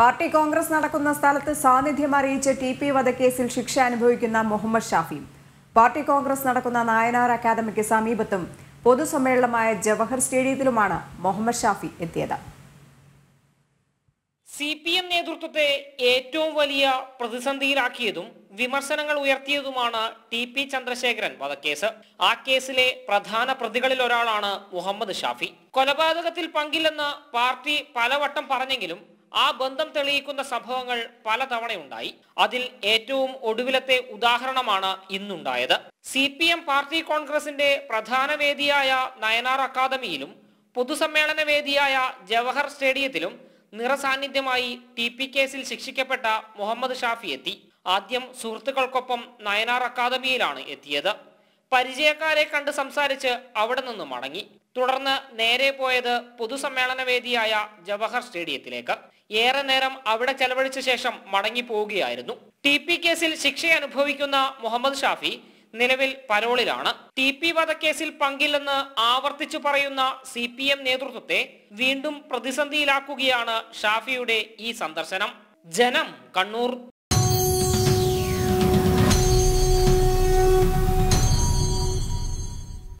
party congress നടക്കുന്ന സ്ഥലത്ത് സാന്നിധ്യം അറിയിച്ച ടി പി വധക്കേസിൽ ശിക്ഷ അനുഭവിക്കുന്ന മുഹമ്മദ് ഷാഫിയും പാർട്ടി കോൺഗ്രസ് നടക്കുന്ന നായനാർ അക്കാദമിക്ക് സമീപത്തും പൊതുസമ്മേളനമായ ജവഹർ സ്റ്റേഡിയത്തിലുമാണ് മുഹമ്മദ് ഷാഫി എത്തിയത് സി പി എം നേതൃത്വത്തെ ഏറ്റവും വലിയ പ്രതിസന്ധിയിലാക്കിയതും വിമർശനങ്ങൾ ഉയർത്തിയതുമാണ് ടി പി ചന്ദ്രശേഖരൻ വധക്കേസ് ആ കേസിലെ പ്രധാന പ്രതികളിൽ ഒരാളാണ് മുഹമ്മദ് ഷാഫി കൊലപാതകത്തിൽ പങ്കില്ലെന്ന് പാർട്ടി പലവട്ടം പറഞ്ഞെങ്കിലും ആ ബന്ധം തെളിയിക്കുന്ന സംഭവങ്ങൾ പലതവണയുണ്ടായി അതിൽ ഏറ്റവും ഒടുവിലത്തെ ഉദാഹരണമാണ് ഇന്നുണ്ടായത് സി പി എം പാർട്ടി കോൺഗ്രസിന്റെ പ്രധാന വേദിയായ നയനാർ അക്കാദമിയിലും പൊതുസമ്മേളന വേദിയായ ജവഹർ സ്റ്റേഡിയത്തിലും നിറസാന്നിധ്യമായി ടി പി കേസിൽ ശിക്ഷിക്കപ്പെട്ട മുഹമ്മദ് ഷാഫി എത്തി ആദ്യം സുഹൃത്തുക്കൾക്കൊപ്പം നയനാർ അക്കാദമിയിലാണ് എത്തിയത് പരിചയക്കാരെ കണ്ട് സംസാരിച്ച് അവിടെ നിന്ന് മടങ്ങി തുടർന്ന് നേരെ പോയത് പൊതുസമ്മേളന വേദിയായ ജവഹർ സ്റ്റേഡിയത്തിലേക്ക് ഏറെ നേരം അവിടെ ചെലവഴിച്ച ശേഷം മടങ്ങി പോവുകയായിരുന്നു ടി പി കേസിൽ ശിക്ഷ അനുഭവിക്കുന്ന മുഹമ്മദ് ഷാഫി നിലവിൽ പരോളിലാണ് ടി പി വധക്കേസിൽ പങ്കില്ലെന്ന് ആവർത്തിച്ചു പറയുന്ന സി പി എം നേതൃത്വത്തെ വീണ്ടും പ്രതിസന്ധിയിലാക്കുകയാണ് ഷാഫിയുടെ ഈ സന്ദർശനം ജനം കണ്ണൂർ